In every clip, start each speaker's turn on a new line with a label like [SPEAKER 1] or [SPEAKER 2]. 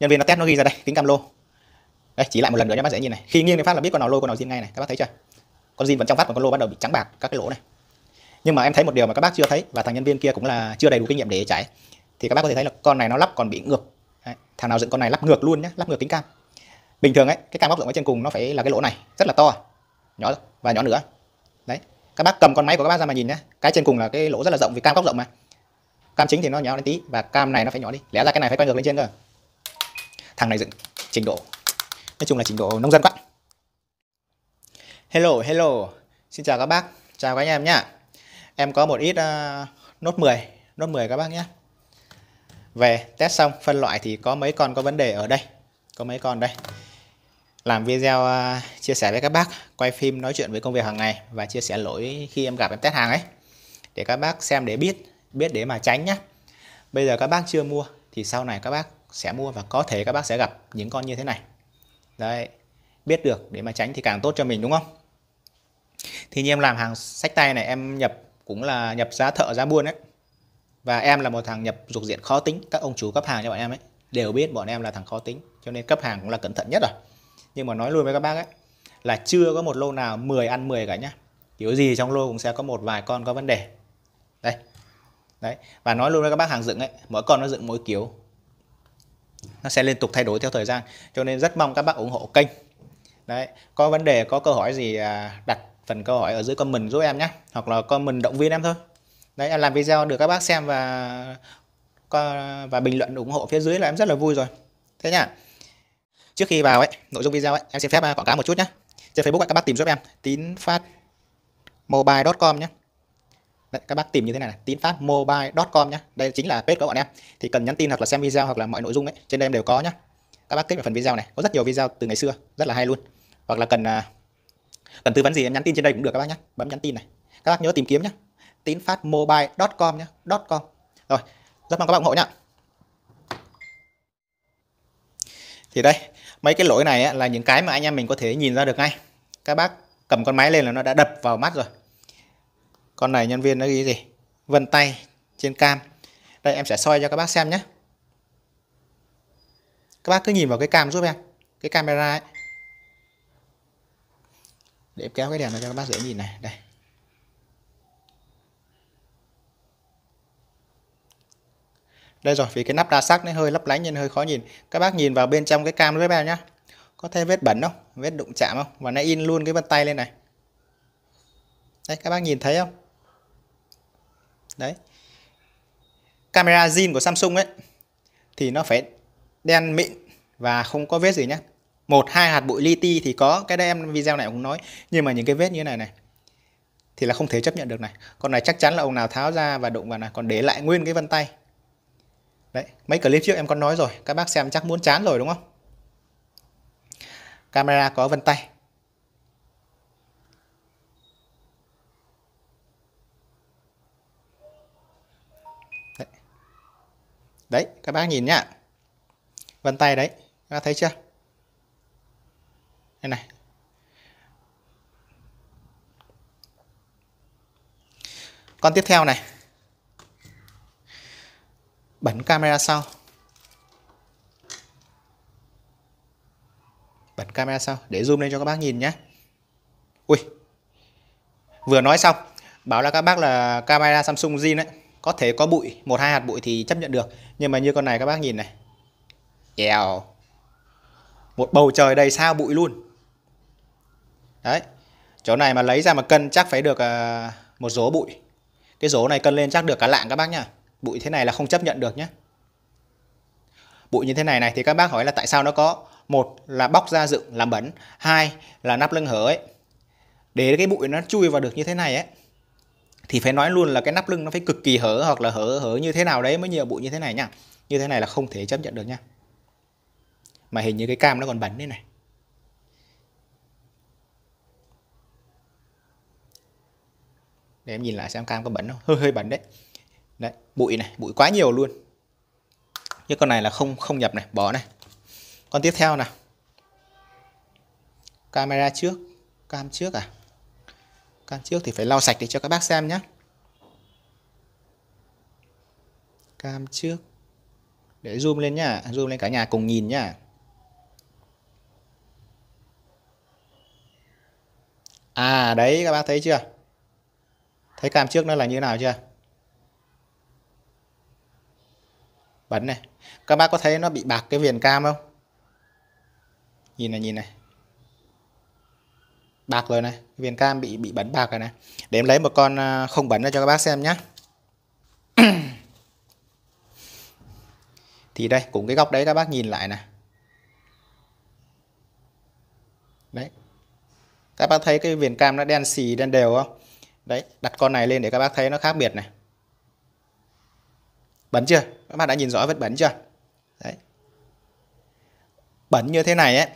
[SPEAKER 1] nhân viên nó test nó ghi ra đây kính cam lô đây chỉ lại một lần nữa cho bác dễ nhìn này khi nghiêng thì phát là biết con nào lôi con nào zin ngay này các bác thấy chưa con zin vẫn trong phát còn con lô bắt đầu bị trắng bạc các cái lỗ này nhưng mà em thấy một điều mà các bác chưa thấy và thằng nhân viên kia cũng là chưa đầy đủ kinh nghiệm để chảy thì các bác có thể thấy là con này nó lắp còn bị ngược đấy. thằng nào dựng con này lắp ngược luôn nhé lắp ngược kính cam bình thường ấy cái cam góc rộng ở trên cùng nó phải là cái lỗ này rất là to nhỏ và nhỏ nữa đấy các bác cầm con máy của các bác ra mà nhìn nhé cái trên cùng là cái lỗ rất là rộng vì cam góc rộng mà cam chính thì nó nhỏ lên tí và cam này nó phải nhỏ đi lẽ ra cái này phải quay ngược lên trên cơ thằng này dựng trình độ nói chung là trình độ nông dân quá hello hello xin chào các bác chào các anh em nhá em có một ít uh, nốt 10 nốt 10 các bác nhé về test xong phân loại thì có mấy con có vấn đề ở đây có mấy con đây làm video uh, chia sẻ với các bác quay phim nói chuyện với công việc hàng ngày và chia sẻ lỗi khi em gặp em test hàng ấy để các bác xem để biết biết để mà tránh nhá bây giờ các bác chưa mua thì sau này các bác sẽ mua và có thể các bác sẽ gặp những con như thế này đấy biết được để mà tránh thì càng tốt cho mình đúng không thì như em làm hàng sách tay này em nhập cũng là nhập giá thợ giá buôn ấy và em là một thằng nhập dục diện khó tính các ông chủ cấp hàng cho bọn em ấy đều biết bọn em là thằng khó tính cho nên cấp hàng cũng là cẩn thận nhất rồi nhưng mà nói luôn với các bác ấy là chưa có một lô nào 10 ăn 10 cả nhá kiểu gì trong lô cũng sẽ có một vài con có vấn đề đây đấy và nói luôn với các bác hàng dựng ấy mỗi con nó dựng mỗi kiểu nó sẽ liên tục thay đổi theo thời gian cho nên rất mong các bác ủng hộ kênh đấy có vấn đề có câu hỏi gì à, đặt phần câu hỏi ở dưới comment giúp em nhé hoặc là comment động viên em thôi đấy em làm video được các bác xem và và bình luận ủng hộ phía dưới là em rất là vui rồi thế nhá trước khi vào ấy nội dung video ấy em xin phép à, quảng cáo một chút nhé trên facebook các bác tìm giúp em tín phát mobile com nhé Đấy, các bác tìm như thế này, này tinfastmobile.com nhé đây chính là page của bọn em thì cần nhắn tin hoặc là xem video hoặc là mọi nội dung ấy trên đây em đều có nhé các bác kết vào phần video này có rất nhiều video từ ngày xưa rất là hay luôn hoặc là cần à, cần tư vấn gì em nhắn tin trên đây cũng được các bác nhé bấm nhắn tin này các bác nhớ tìm kiếm nhé tín phát tinfastmobile.com nhé .com rồi rất mong các bạn ủng hộ nhé thì đây mấy cái lỗi này là những cái mà anh em mình có thể nhìn ra được ngay các bác cầm con máy lên là nó đã đập vào mắt rồi con này nhân viên nó ghi gì vân tay trên cam đây em sẽ soi cho các bác xem nhé các bác cứ nhìn vào cái cam giúp em cái camera ấy để em kéo cái đèn này cho các bác dễ nhìn này đây đây rồi vì cái nắp đa sắc nó hơi lấp lánh nên hơi khó nhìn các bác nhìn vào bên trong cái cam giúp em nhé có thấy vết bẩn không vết đụng chạm không và nó in luôn cái vân tay lên này đấy các bác nhìn thấy không đấy camera zin của Samsung ấy thì nó phải đen mịn và không có vết gì nhé một hai hạt bụi li ti thì có cái đấy em video này cũng nói nhưng mà những cái vết như này này thì là không thể chấp nhận được này con này chắc chắn là ông nào tháo ra và đụng vào này còn để lại nguyên cái vân tay đấy mấy clip trước em có nói rồi các bác xem chắc muốn chán rồi đúng không camera có vân tay Đấy, các bác nhìn nhá. Vân tay đấy, các bác thấy chưa? Đây này. Con tiếp theo này. Bẩn camera sau. bẩn camera sau để zoom lên cho các bác nhìn nhé. Ui. Vừa nói xong, bảo là các bác là camera Samsung Zin đấy có thể có bụi một hai hạt bụi thì chấp nhận được nhưng mà như con này các bác nhìn này eo một bầu trời đầy sao bụi luôn đấy chỗ này mà lấy ra mà cân chắc phải được à, một rổ bụi cái rổ này cân lên chắc được cả lạng các bác nhá bụi thế này là không chấp nhận được nhé bụi như thế này này thì các bác hỏi là tại sao nó có một là bóc ra dựng làm bẩn hai là nắp lưng hở ấy để cái bụi nó chui vào được như thế này ấy thì phải nói luôn là cái nắp lưng nó phải cực kỳ hở hoặc là hở hở như thế nào đấy mới nhiều bụi như thế này nha như thế này là không thể chấp nhận được nha mà hình như cái cam nó còn bẩn đấy này để em nhìn lại xem cam có bẩn không hơi hơi bẩn đấy đấy bụi này bụi quá nhiều luôn nhưng con này là không không nhập này bỏ này con tiếp theo nào camera trước cam trước à can trước thì phải lau sạch để cho các bác xem nhé cam trước để zoom lên nhá zoom lên cả nhà cùng nhìn nhá à đấy các bác thấy chưa thấy cam trước nó là như thế nào chưa bắn này các bác có thấy nó bị bạc cái viền cam không nhìn này nhìn này bạc rồi này viên cam bị bị bắn bạc rồi này để em lấy một con à, không bắn ra cho các bác xem nhé thì đây cũng cái góc đấy các bác nhìn lại này đấy các bác thấy cái viền cam nó đen xì đen đều không đấy đặt con này lên để các bác thấy nó khác biệt này bẩn chưa các bác đã nhìn rõ vết bẩn chưa đấy bẩn như thế này ấy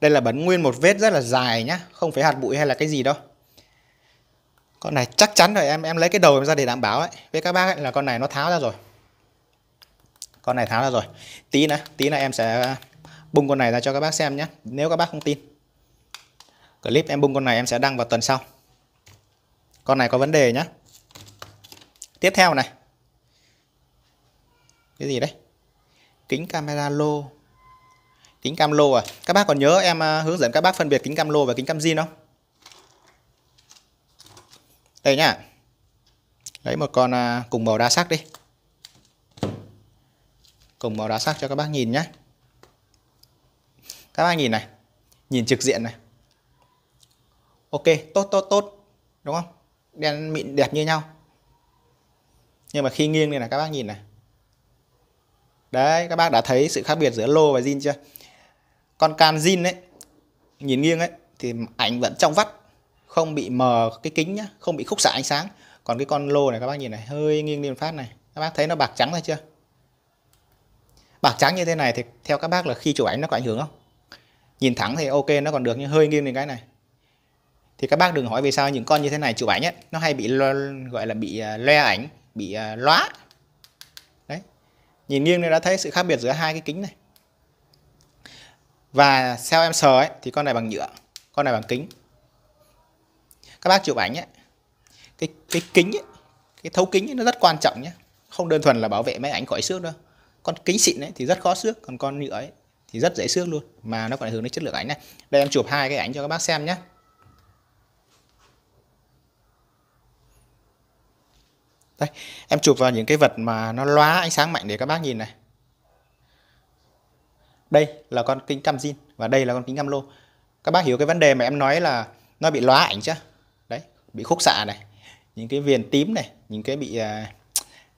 [SPEAKER 1] đây là bắn nguyên một vết rất là dài nhá không phải hạt bụi hay là cái gì đâu con này chắc chắn rồi em em lấy cái đầu em ra để đảm bảo ấy với các bác ấy, là con này nó tháo ra rồi con này tháo ra rồi tí nữa tí nữa em sẽ bung con này ra cho các bác xem nhé nếu các bác không tin clip em bung con này em sẽ đăng vào tuần sau con này có vấn đề nhá. tiếp theo này cái gì đấy kính camera lô kính cam lô à các bác còn nhớ em à, hướng dẫn các bác phân biệt kính cam lô và kính cam zin không đây nhá lấy một con à, cùng màu đa sắc đi cùng màu đa sắc cho các bác nhìn nhé các bác nhìn này nhìn trực diện này ok tốt tốt tốt đúng không đen mịn đẹp như nhau nhưng mà khi nghiêng này là các bác nhìn này đấy các bác đã thấy sự khác biệt giữa lô và zin chưa con cam zin ấy nhìn nghiêng ấy thì ảnh vẫn trong vắt không bị mờ cái kính nhá không bị khúc xạ ánh sáng còn cái con lô này các bác nhìn này hơi nghiêng liên phát này các bác thấy nó bạc trắng ra chưa bạc trắng như thế này thì theo các bác là khi chụp ảnh nó có ảnh hưởng không nhìn thẳng thì ok nó còn được nhưng hơi nghiêng đến cái này thì các bác đừng hỏi vì sao những con như thế này chụp ảnh ấy nó hay bị lo, gọi là bị à, loe ảnh bị à, loá đấy nhìn nghiêng này đã thấy sự khác biệt giữa hai cái kính này và sao em sờ ấy thì con này bằng nhựa con này bằng kính các bác chụp ảnh ấy cái cái kính ấy, cái thấu kính ấy, nó rất quan trọng nhé không đơn thuần là bảo vệ máy ảnh khỏi xước đâu con kính xịn ấy thì rất khó xước còn con nhựa ấy thì rất dễ xước luôn mà nó còn ảnh hưởng đến chất lượng ảnh này đây em chụp hai cái ảnh cho các bác xem nhé đây em chụp vào những cái vật mà nó lóa ánh sáng mạnh để các bác nhìn này đây là con kính cam zin và đây là con kính cam lô các bác hiểu cái vấn đề mà em nói là nó bị lóa ảnh chứ đấy bị khúc xạ này những cái viền tím này những cái bị à,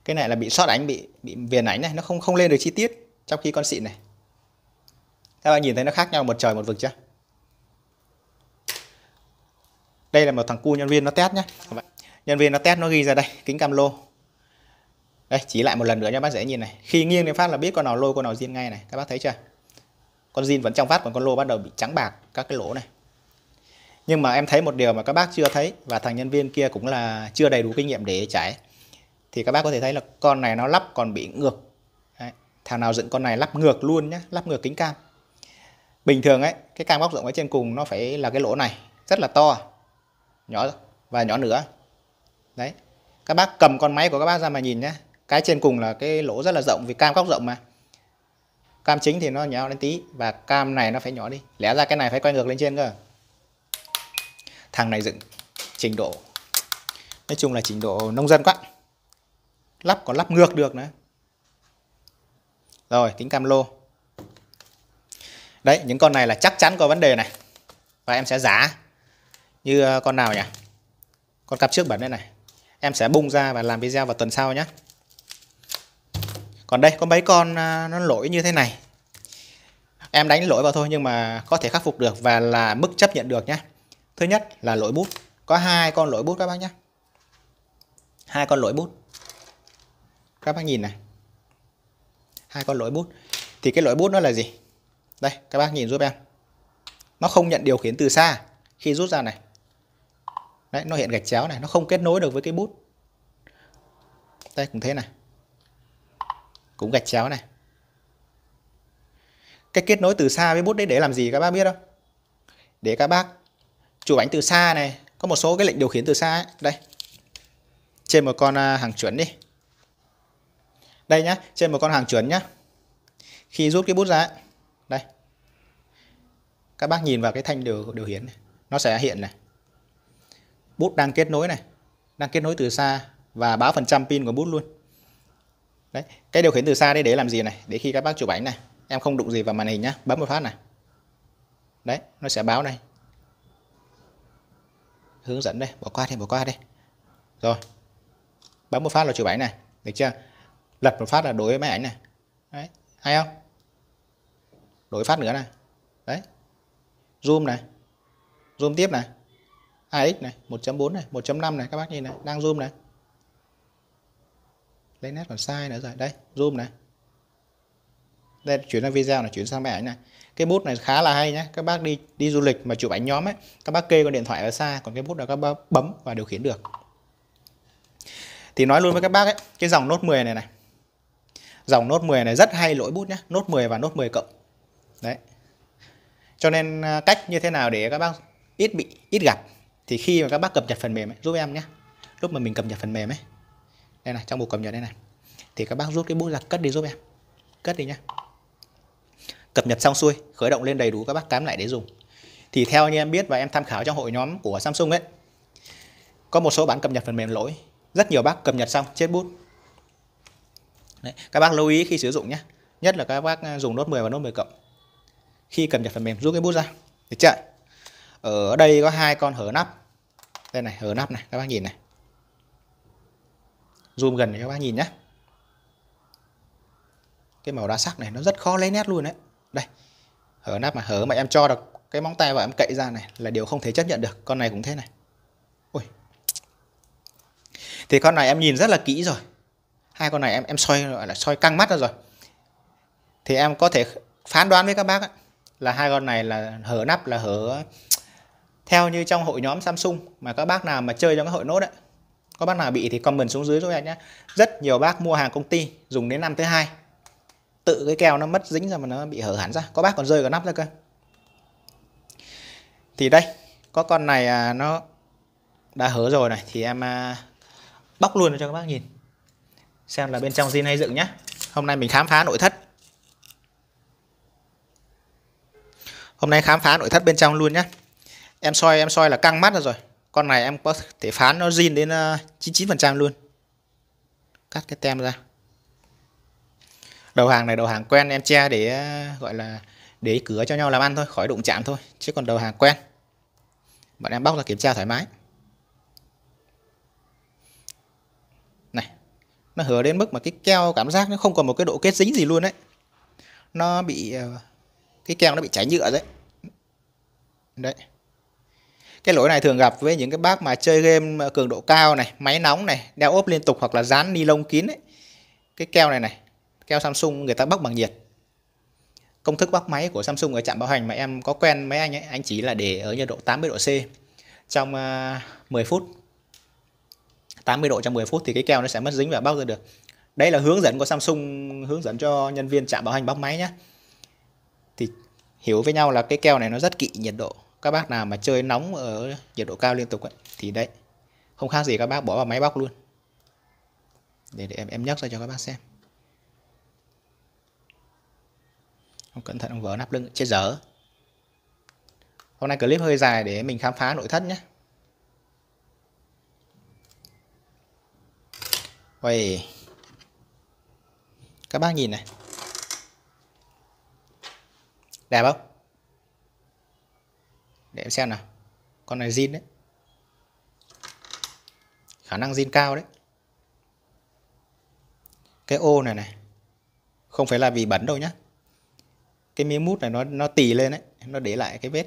[SPEAKER 1] cái này là bị sót ánh bị bị viền ảnh này nó không không lên được chi tiết trong khi con xịn này các bạn nhìn thấy nó khác nhau một trời một vực chưa đây là một thằng cu nhân viên nó test nhé nhân viên nó test nó ghi ra đây kính cam lô đây chỉ lại một lần nữa nha bác dễ nhìn này khi nghiêng thì phát là biết con nào lôi con nào diên ngay này các bác thấy chưa con zin vẫn trong vắt còn con lô bắt đầu bị trắng bạc các cái lỗ này nhưng mà em thấy một điều mà các bác chưa thấy và thằng nhân viên kia cũng là chưa đầy đủ kinh nghiệm để trải thì các bác có thể thấy là con này nó lắp còn bị ngược Đấy. thằng nào dựng con này lắp ngược luôn nhé lắp ngược kính cam bình thường ấy cái cam góc rộng ở trên cùng nó phải là cái lỗ này rất là to nhỏ và nhỏ nữa đấy các bác cầm con máy của các bác ra mà nhìn nhé cái trên cùng là cái lỗ rất là rộng vì cam góc rộng mà cam chính thì nó nhỏ lên tí và cam này nó phải nhỏ đi lẽ ra cái này phải quay ngược lên trên cơ thằng này dựng trình độ nói chung là trình độ nông dân quá lắp còn lắp ngược được nữa rồi kính cam lô đấy những con này là chắc chắn có vấn đề này và em sẽ giả như ờ, con nào nhỉ con cặp trước bẩn đây này em sẽ bung ra và làm video vào tuần sau nhé còn đây có mấy con à, nó lỗi như thế này em đánh lỗi vào thôi nhưng mà có thể khắc phục được và là mức chấp nhận được nhé thứ nhất là lỗi bút có hai con lỗi bút các bác nhé hai con lỗi bút các bác nhìn này hai con lỗi bút thì cái lỗi bút nó là gì đây các bác nhìn giúp em nó không nhận điều khiển từ xa khi rút ra này đấy nó hiện gạch chéo này nó không kết nối được với cái bút đây cũng thế này cũng gạch chéo này cái kết nối từ xa với bút đấy để làm gì các bác biết không để các bác chụp ảnh từ xa này có một số cái lệnh điều khiển từ xa ấy. đây trên một con à, hàng chuẩn đi đây nhá trên một con hàng chuẩn nhá khi rút cái bút ra đây các bác nhìn vào cái thanh điều điều khiển này. nó sẽ hiện này bút đang kết nối này đang kết nối từ xa và báo phần trăm pin của bút luôn đấy cái điều khiển từ xa đây để làm gì này để khi các bác chụp ảnh này em không đụng gì vào màn hình nhá bấm một phát này đấy nó sẽ báo đây hướng dẫn đây bỏ qua đi bỏ qua đi rồi bấm một phát là chụp ảnh này được chưa lật một phát là đối với máy ảnh này đấy hay không đổi phát nữa này đấy zoom này zoom tiếp này AX này 1.4 này 1.5 này các bác nhìn này đang zoom này lấy nét còn sai nữa rồi đây zoom này đây chuyển sang video này chuyển sang máy ảnh này cái bút này khá là hay nhé các bác đi đi du lịch mà chụp ảnh nhóm ấy các bác kê con điện thoại ở xa còn cái bút là các bác bấm và điều khiển được thì nói luôn với các bác ấy cái dòng nốt 10 này này dòng nốt 10 này rất hay lỗi bút nhé nốt 10 và nốt 10 cộng đấy cho nên à, cách như thế nào để các bác ít bị ít gặp thì khi mà các bác cập nhật phần mềm ấy, giúp em nhé lúc mà mình cập nhật phần mềm ấy đây này trong bộ cập nhật đây này thì các bác rút cái bút giặc cất đi giúp em cất đi nhá cập nhật xong xuôi khởi động lên đầy đủ các bác cắm lại để dùng thì theo như em biết và em tham khảo trong hội nhóm của Samsung ấy có một số bản cập nhật phần mềm lỗi rất nhiều bác cập nhật xong chết bút Đấy, các bác lưu ý khi sử dụng nhé nhất là các bác à, dùng nốt 10 và nốt 10 cộng khi cập nhật phần mềm rút cái bút ra được chưa ở đây có hai con hở nắp đây này hở nắp này các bác nhìn này zoom gần để các bác nhìn nhé cái màu đa sắc này nó rất khó lấy nét luôn đấy đây hở nắp mà hở mà em cho được cái móng tay và em cậy ra này là điều không thể chấp nhận được con này cũng thế này ôi thì con này em nhìn rất là kỹ rồi hai con này em em soi gọi là soi căng mắt ra rồi thì em có thể phán đoán với các bác ấy, là hai con này là hở nắp là hở theo như trong hội nhóm Samsung mà các bác nào mà chơi trong các hội nốt ấy, có bác nào bị thì comment xuống dưới giúp em nhé rất nhiều bác mua hàng công ty dùng đến năm thứ hai tự cái keo nó mất dính ra mà nó bị hở hẳn ra có bác còn rơi cả nắp ra cơ thì đây có con này à, nó đã hở rồi này thì em à, bóc luôn cho các bác nhìn xem là bên trong zin hay dựng nhá hôm nay mình khám phá nội thất hôm nay khám phá nội thất bên trong luôn nhá em soi em soi là căng mắt rồi con này em có thể phán nó zin đến 99% ờ, luôn cắt cái tem ra đầu hàng này đầu hàng quen em che để ờ, gọi là để cửa cho nhau làm ăn thôi khỏi đụng chạm thôi chứ còn đầu hàng quen bạn em bóc ra kiểm tra thoải mái này nó hứa đến mức mà cái keo cảm giác nó không còn một cái độ kết dính gì luôn đấy nó bị ờ, cái keo nó bị cháy nhựa đấy đấy cái lỗi này thường gặp với những cái bác mà chơi game cường độ cao này máy nóng này đeo ốp liên tục hoặc là dán ni lông kín ấy. cái keo này này keo Samsung người ta bóc bằng nhiệt công thức bóc máy của Samsung ở trạm bảo hành mà em có quen mấy anh ấy anh chỉ là để ở nhiệt độ 80 độ C trong 10 à, phút 80 độ trong 10 phút thì cái keo nó sẽ mất dính và bóc ra được đây là hướng dẫn của Samsung hướng dẫn cho nhân viên trạm bảo hành bóc máy nhé thì hiểu với nhau là cái keo này nó rất kỵ nhiệt độ các bác nào mà chơi nóng ở nhiệt độ cao liên tục ấy, thì đấy không khác gì các bác bỏ vào máy bóc luôn để, để em em nhắc ra cho các bác xem không cẩn thận không vỡ nắp lưng chết dở hôm nay clip hơi dài để mình khám phá nội thất nhé quay các bác nhìn này đẹp không để em xem nào con này zin đấy khả năng zin cao đấy cái ô này này không phải là vì bẩn đâu nhá cái miếng mút này nó nó tì lên đấy nó để lại cái vết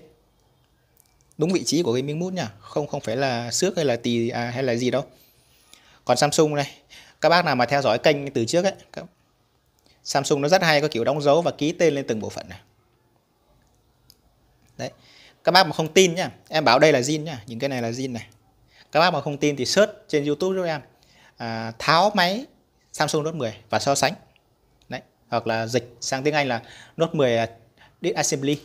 [SPEAKER 1] đúng vị trí của cái miếng mút nhá không không phải là xước hay là tì à, hay là gì đâu còn Samsung này các bác nào mà theo dõi kênh từ trước ấy các... Samsung nó rất hay có kiểu đóng dấu và ký tên lên từng bộ phận này đấy các bác mà không tin nhá em bảo đây là zin nhá những cái này là zin này các bác mà không tin thì search trên youtube cho em à, tháo máy samsung note 10 và so sánh đấy hoặc là dịch sang tiếng anh là note 10 à, disassembly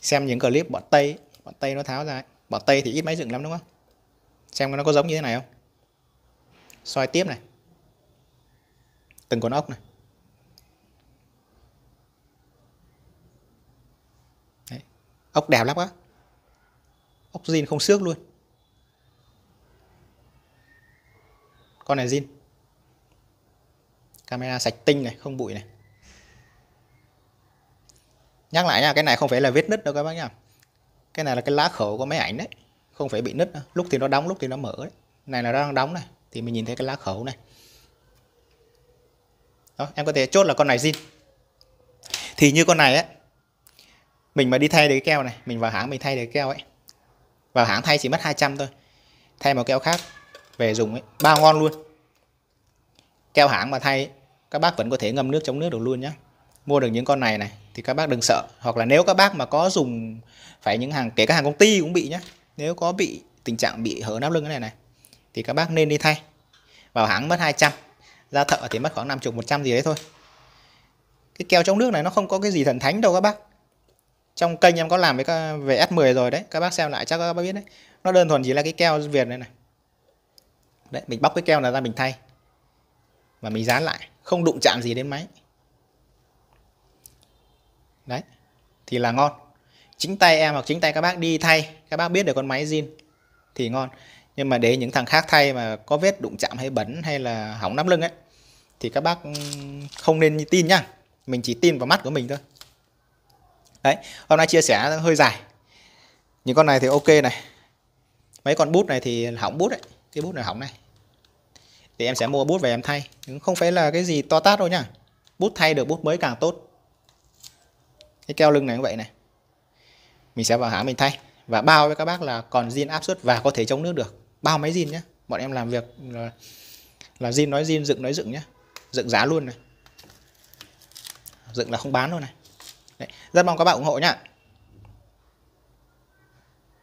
[SPEAKER 1] xem những clip bọn tây bọn tây nó tháo ra bọn tây thì ít máy dựng lắm đúng không xem nó có giống như thế này không soi tiếp này từng con ốc này ốc đẹp lắm á ốc zin không xước luôn con này zin camera sạch tinh này không bụi này nhắc lại nha cái này không phải là vết nứt đâu các bác nha cái này là cái lá khẩu của máy ảnh đấy không phải bị nứt đâu. lúc thì nó đóng lúc thì nó mở đấy này là đang đóng này thì mình nhìn thấy cái lá khẩu này đó em có thể chốt là con này zin thì như con này ấy mình mà đi thay được cái keo này mình vào hãng mình thay được cái keo ấy vào hãng thay chỉ mất 200 thôi thay một keo khác về dùng ấy bao ngon luôn keo hãng mà thay các bác vẫn có thể ngâm nước chống nước được luôn nhé mua được những con này này thì các bác đừng sợ hoặc là nếu các bác mà có dùng phải những hàng kể cả hàng công ty cũng bị nhá nếu có bị tình trạng bị hở nắp lưng cái này này thì các bác nên đi thay vào hãng mất 200 ra thợ thì mất khoảng 50 100 gì đấy thôi cái keo chống nước này nó không có cái gì thần thánh đâu các bác trong kênh em có làm cái về S10 rồi đấy các bác xem lại chắc các bác biết đấy nó đơn thuần chỉ là cái keo việt này này đấy mình bóc cái keo này ra mình thay và mình dán lại không đụng chạm gì đến máy đấy thì là ngon chính tay em hoặc chính tay các bác đi thay các bác biết được con máy zin thì ngon nhưng mà để những thằng khác thay mà có vết đụng chạm hay bẩn hay là hỏng nắp lưng ấy thì các bác ừ, không nên tin nhá mình chỉ tin vào mắt của mình thôi đấy hôm nay chia sẻ hơi dài những con này thì ok này mấy con bút này thì hỏng bút đấy cái bút này hỏng này thì em sẽ mua bút về em thay nhưng không phải là cái gì to tát đâu nhá bút thay được bút mới càng tốt cái keo lưng này cũng vậy này mình sẽ vào hãng mình thay và bao với các bác là còn zin áp suất và có thể chống nước được bao máy zin nhé bọn em làm việc là, là zin nói zin dựng nói dựng nhé dựng giá luôn này dựng là không bán luôn này Đấy, rất mong các bạn ủng hộ nhá